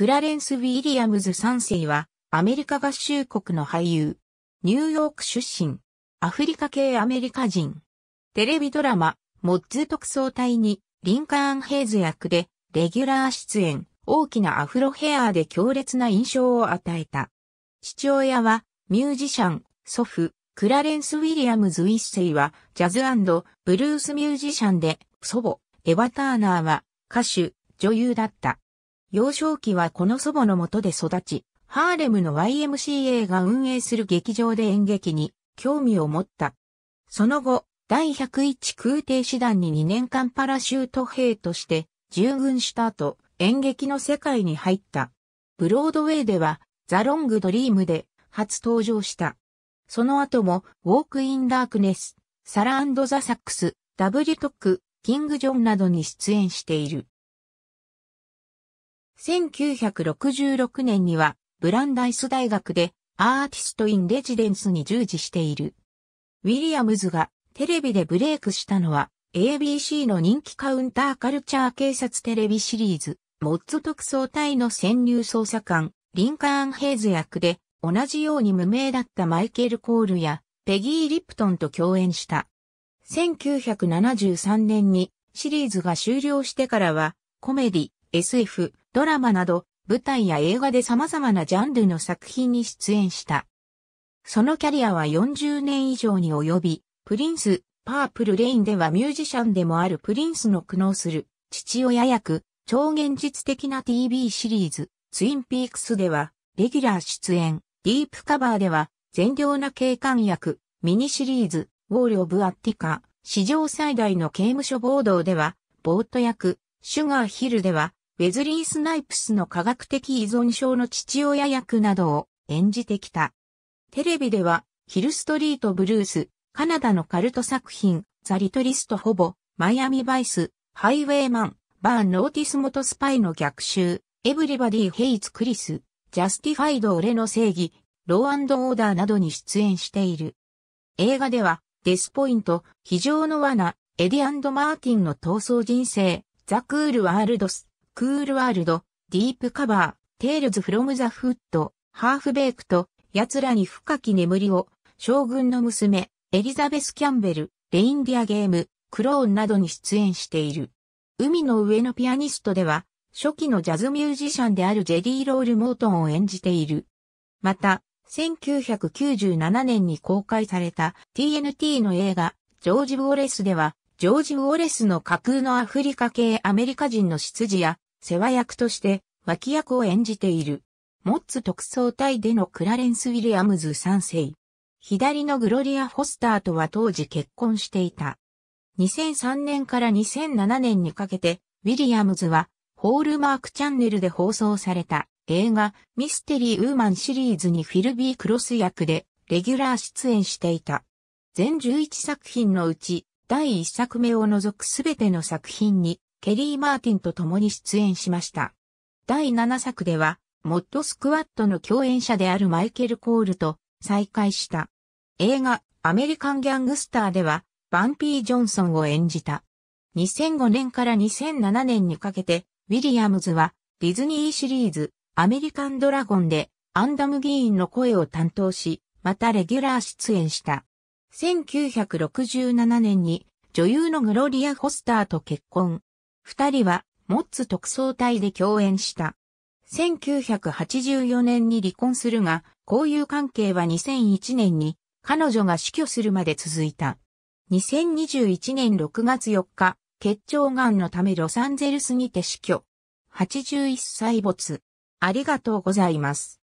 クラレンス・ウィリアムズ3世は、アメリカ合衆国の俳優。ニューヨーク出身。アフリカ系アメリカ人。テレビドラマ、モッズ特捜隊に、リンカーン・ヘイズ役で、レギュラー出演。大きなアフロヘアーで強烈な印象を与えた。父親は、ミュージシャン、祖父、クラレンス・ウィリアムズ一世は、ジャズブルースミュージシャンで、祖母、エヴァ・ターナーは、歌手、女優だった。幼少期はこの祖母のもとで育ち、ハーレムの YMCA が運営する劇場で演劇に興味を持った。その後、第101空挺師団に2年間パラシュート兵として従軍した後、演劇の世界に入った。ブロードウェイでは、ザ・ロング・ドリームで初登場した。その後も、ウォーク・イン・ダークネス、サラ・ザ・サックス、ダブリュトック、キング・ジョンなどに出演している。1966年にはブランダイス大学でアーティスト・イン・レジデンスに従事している。ウィリアムズがテレビでブレイクしたのは ABC の人気カウンターカルチャー警察テレビシリーズ、モッォ特捜隊の潜入捜査官、リンカーン・ヘイズ役で同じように無名だったマイケル・コールやペギー・リプトンと共演した。1973年にシリーズが終了してからはコメディ、SF、ドラマなど、舞台や映画で様々なジャンルの作品に出演した。そのキャリアは40年以上に及び、プリンス、パープルレインではミュージシャンでもあるプリンスの苦悩する父親役、超現実的な TV シリーズ、ツインピークスでは、レギュラー出演、ディープカバーでは、善良な警官役、ミニシリーズ、ウォール・オブ・アッティカ、史上最大の刑務所暴動では、ボート役、シュガー・ヒルでは、ウェズリー・スナイプスの科学的依存症の父親役などを演じてきた。テレビでは、ヒルストリート・ブルース、カナダのカルト作品、ザ・リトリスト・ほぼ、マイアミ・バイス、ハイウェイマン、バーン・ノーティスモト・スパイの逆襲、エブリバディ・ヘイツ・クリス、ジャスティファイド・オレの正義、ローアンドオーダーなどに出演している。映画では、デスポイント、非常の罠、エディアンド・マーティンの闘争人生、ザ・クール・ワールドス、クールワールド、ディープカバー、テールズフロムザフット、ハーフベイクと、奴らに深き眠りを、将軍の娘、エリザベス・キャンベル、レインディアゲーム、クローンなどに出演している。海の上のピアニストでは、初期のジャズミュージシャンであるジェリー・ロール・モートンを演じている。また、1997年に公開された TNT の映画、ジョージ・ウォレスでは、ジョージ・ウォレスの架空のアフリカ系アメリカ人の執事や、世話役として脇役を演じている。モッツ特捜隊でのクラレンス・ウィリアムズ3世。左のグロリア・フォスターとは当時結婚していた。2003年から2007年にかけて、ウィリアムズは、ホールマークチャンネルで放送された映画ミステリー・ウーマンシリーズにフィルビー・クロス役でレギュラー出演していた。全11作品のうち、第1作目を除くすべての作品にケリー・マーティンと共に出演しました。第7作では、モッドスクワットの共演者であるマイケル・コールと再会した。映画、アメリカン・ギャングスターでは、バンピー・ジョンソンを演じた。2005年から2007年にかけて、ウィリアムズは、ディズニーシリーズ、アメリカン・ドラゴンで、アンダム議員の声を担当し、またレギュラー出演した。1967年に、女優のグロリア・ホスターと結婚。二人は、モッツ特捜隊で共演した。1984年に離婚するが、交友関係は2001年に彼女が死去するまで続いた。2021年6月4日、結腸がんのためロサンゼルスにて死去。81歳没。ありがとうございます。